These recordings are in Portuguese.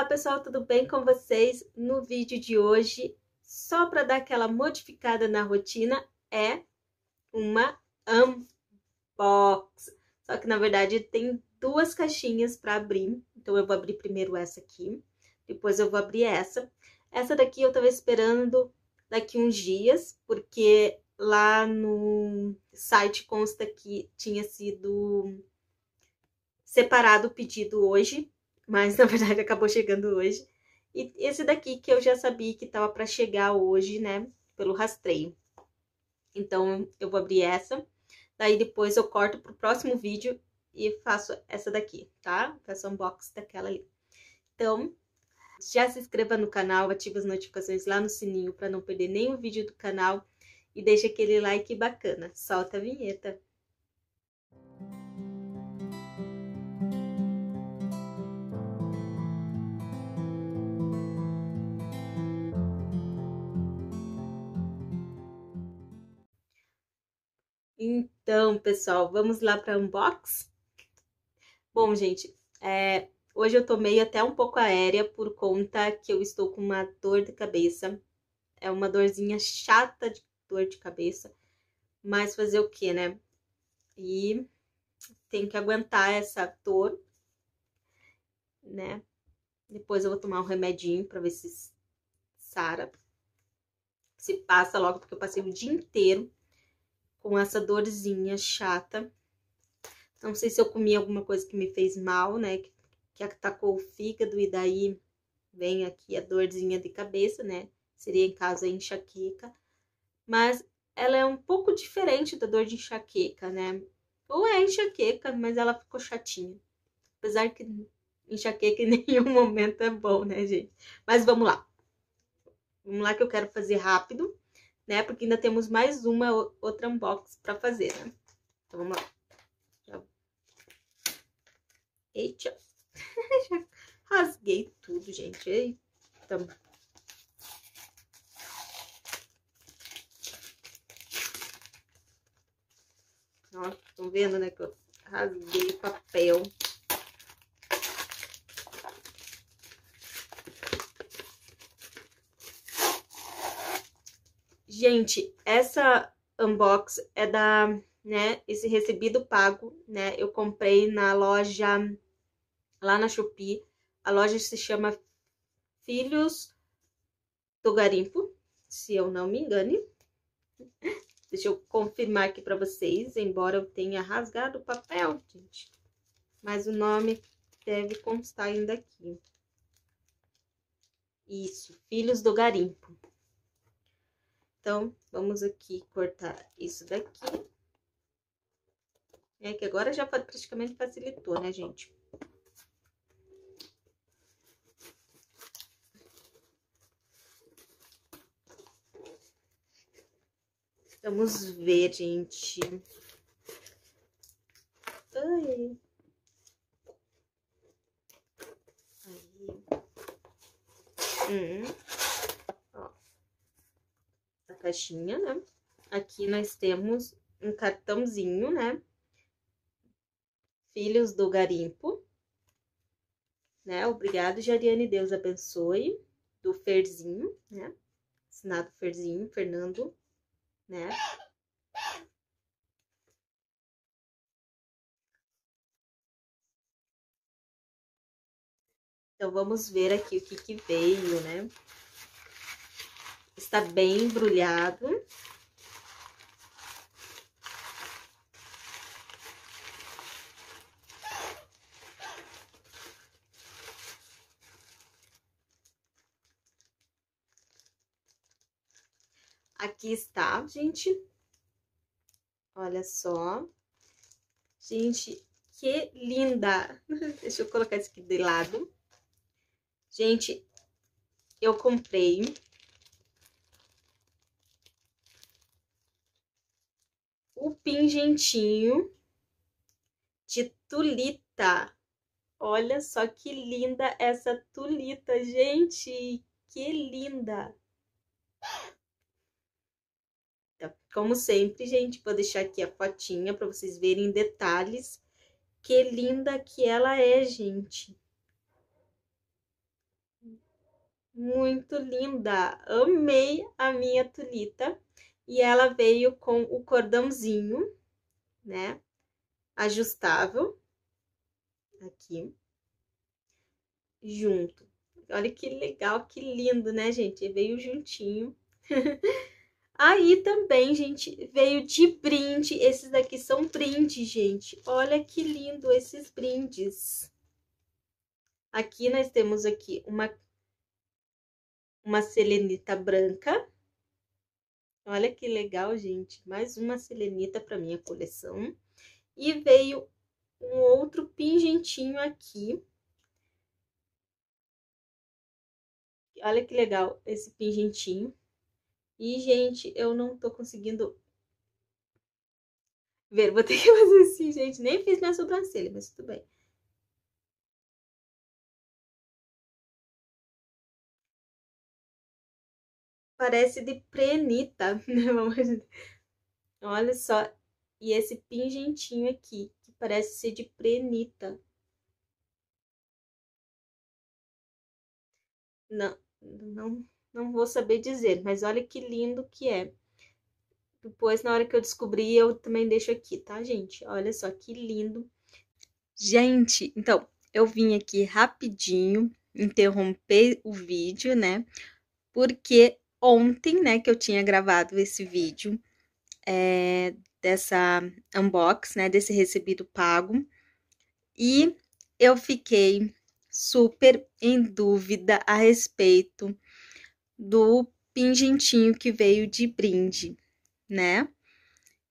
Olá pessoal, tudo bem com vocês? No vídeo de hoje, só para dar aquela modificada na rotina, é uma unbox. Só que na verdade tem duas caixinhas para abrir, então eu vou abrir primeiro essa aqui, depois eu vou abrir essa. Essa daqui eu estava esperando daqui uns dias, porque lá no site consta que tinha sido separado o pedido hoje, mas na verdade acabou chegando hoje. E esse daqui que eu já sabia que tava para chegar hoje, né, pelo rastreio. Então, eu vou abrir essa, daí depois eu corto pro próximo vídeo e faço essa daqui, tá? Faço unboxing daquela ali. Então, já se inscreva no canal, ative as notificações lá no sininho para não perder nenhum vídeo do canal e deixa aquele like bacana. Solta a vinheta! Então, pessoal, vamos lá para unbox? Bom, gente, é, hoje eu tomei até um pouco aérea por conta que eu estou com uma dor de cabeça. É uma dorzinha chata de dor de cabeça, mas fazer o que, né? E tenho que aguentar essa dor, né? Depois eu vou tomar um remedinho para ver se sara, se passa logo, porque eu passei o dia inteiro com essa dorzinha chata. Não sei se eu comi alguma coisa que me fez mal, né? Que, atacou o fígado e daí vem aqui a dorzinha de cabeça, né? Seria em caso a enxaqueca. Mas ela é um pouco diferente da dor de enxaqueca, né? Ou é enxaqueca, mas ela ficou chatinha. Apesar que enxaqueca em nenhum momento é bom, né, gente? Mas vamos lá. Vamos lá que eu quero fazer rápido né? Porque ainda temos mais uma outra unbox para fazer, né? Então vamos lá. Já... Eita. Já rasguei tudo, gente. Eita. Ó, estão vendo, né, que eu rasguei o papel. Gente, essa unbox é da, né, esse recebido pago, né? Eu comprei na loja lá na Shopee. A loja se chama Filhos do Garimpo, se eu não me engane. Deixa eu confirmar aqui para vocês, embora eu tenha rasgado o papel, gente. Mas o nome deve constar ainda aqui. Isso, Filhos do Garimpo. Então, vamos aqui cortar isso daqui. É que agora já praticamente facilitou, né, gente? Vamos ver, gente. caixinha, né? Aqui nós temos um cartãozinho, né? Filhos do Garimpo, né? Obrigado, Jariane, Deus abençoe. Do Ferzinho, né? Assinado Ferzinho, Fernando, né? Então, vamos ver aqui o que que veio, né? Está bem embrulhado. Aqui está, gente. Olha só. Gente, que linda! Deixa eu colocar isso aqui de lado. Gente, eu comprei o pingentinho de tulita. Olha só que linda essa tulita, gente! Que linda! Então, como sempre, gente, vou deixar aqui a fotinha para vocês verem detalhes. Que linda que ela é, gente! Muito linda! Amei a minha tulita e ela veio com o cordãozinho, né? Ajustável, aqui, junto. Olha que legal, que lindo, né, gente? veio juntinho. Aí também, gente, veio de brinde. Esses daqui são brindes, gente. Olha que lindo esses brindes. Aqui nós temos aqui uma, uma selenita branca. Olha que legal, gente. Mais uma selenita para minha coleção. E veio um outro pingentinho aqui. Olha que legal esse pingentinho. E, gente, eu não tô conseguindo ver. Vou ter que fazer assim, gente. Nem fiz minha sobrancelha, mas tudo bem. parece de prenita, né? Vamos... Olha só, e esse pingentinho aqui, que parece ser de prenita. Não, não, não vou saber dizer, mas olha que lindo que é. Depois, na hora que eu descobrir, eu também deixo aqui, tá, gente? Olha só que lindo. Gente, então, eu vim aqui rapidinho interromper o vídeo, né? Porque ontem, né, que eu tinha gravado esse vídeo é, dessa unbox, né, desse recebido pago. E eu fiquei super em dúvida a respeito do pingentinho que veio de brinde, né?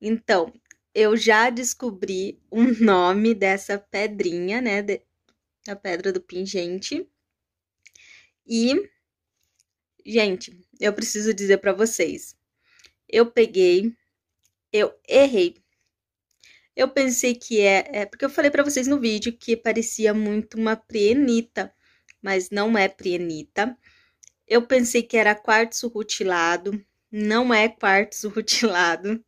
Então, eu já descobri o um nome dessa pedrinha, né? De, pedra do pingente. E Gente, eu preciso dizer para vocês. Eu peguei, eu errei. Eu pensei que é, é porque eu falei para vocês no vídeo que parecia muito uma prienita, mas não é prienita. Eu pensei que era quartzo rutilado, não é quartzo rutilado.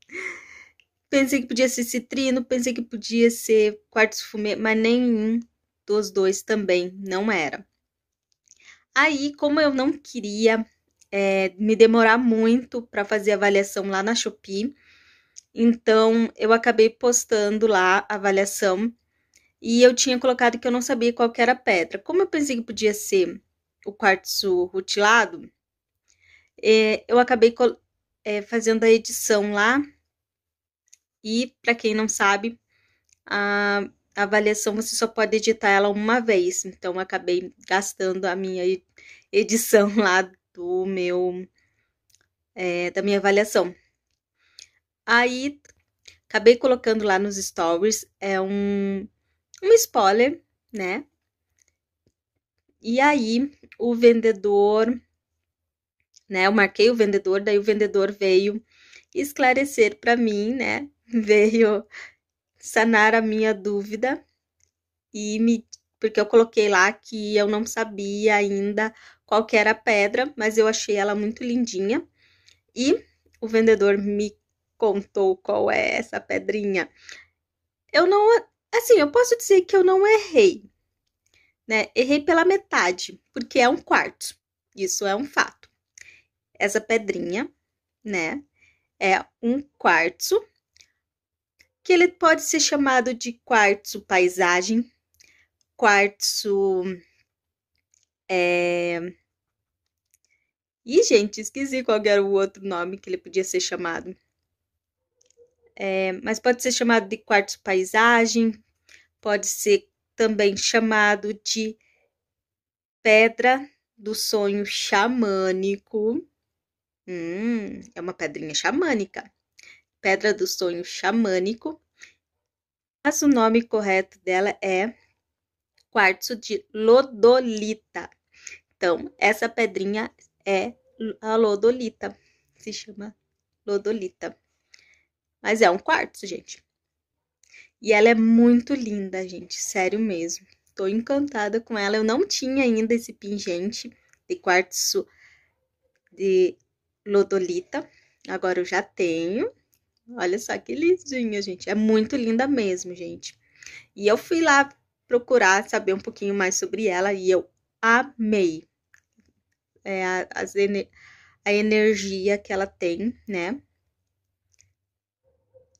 Pensei que podia ser citrino, pensei que podia ser quartzo fumê, mas nenhum dos dois também não era. Aí, como eu não queria é, me demorar muito para fazer a avaliação lá na Shopee, então eu acabei postando lá a avaliação e eu tinha colocado que eu não sabia qual era a pedra. Como eu pensei que podia ser o quartzo rutilado, é, eu acabei é, fazendo a edição lá. E, para quem não sabe, a a avaliação você só pode editar ela uma vez, então acabei gastando a minha edição lá do meu é, da minha avaliação. Aí acabei colocando lá nos stories é um um spoiler, né? E aí o vendedor, né? Eu marquei o vendedor, daí o vendedor veio esclarecer para mim, né? Veio sanar a minha dúvida e me porque eu coloquei lá que eu não sabia ainda qual era a pedra, mas eu achei ela muito lindinha. E o vendedor me contou qual é essa pedrinha. Eu não, assim, eu posso dizer que eu não errei, né? Errei pela metade, porque é um quarto. Isso é um fato. Essa pedrinha, né? É um quarto que ele pode ser chamado de quartzo paisagem, quartzo. É... Ih, gente, esqueci qual era o outro nome que ele podia ser chamado. É, mas pode ser chamado de quartzo paisagem, pode ser também chamado de pedra do sonho xamânico. Hum, é uma pedrinha xamânica. Pedra do Sonho Xamânico, mas o nome correto dela é quartzo de lodolita. Então, essa pedrinha é a lodolita, se chama lodolita. Mas é um quartzo, gente. E ela é muito linda, gente, sério mesmo. Tô encantada com ela. Eu não tinha ainda esse pingente de quartzo de lodolita. Agora eu já tenho. Olha só que lindinha, gente. É muito linda mesmo, gente. E eu fui lá procurar saber um pouquinho mais sobre ela e eu amei é, ener a energia que ela tem, né?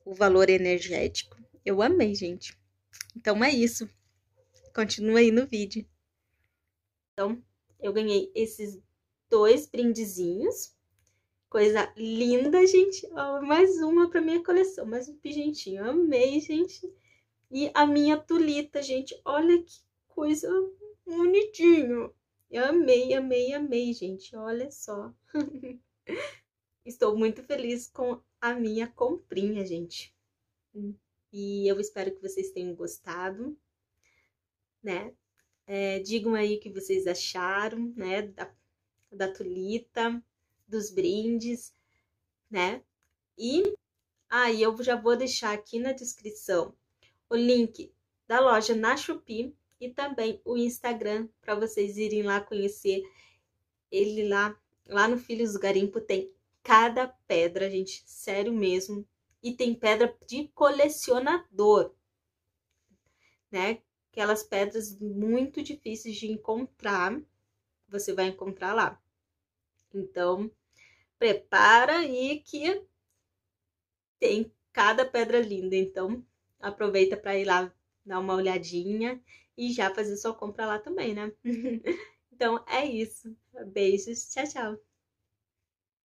O valor energético. Eu amei, gente. Então é isso. Continua aí no vídeo. Então, eu ganhei esses dois brindezinhos Coisa linda, gente. Oh, mais uma para minha coleção. Mais um pingentinho. Amei, gente. E a minha tulita, gente. Olha que coisa bonitinho. Eu amei, amei, amei, gente. Olha só. Estou muito feliz com a minha comprinha, gente. E eu espero que vocês tenham gostado, né? É, digam aí o que vocês acharam, né? Da, da Tulita dos brindes, né? E aí ah, eu já vou deixar aqui na descrição o link da loja na Shopee e também o Instagram para vocês irem lá conhecer ele lá. Lá no Filhos do Garimpo tem cada pedra, gente, sério mesmo. E tem pedra de colecionador, né? Aquelas pedras muito difíceis de encontrar, você vai encontrar lá. Então, prepara e que tem cada pedra linda. Então, aproveita para ir lá dar uma olhadinha e já fazer sua compra lá também, né? então, é isso. Beijos, tchau, tchau.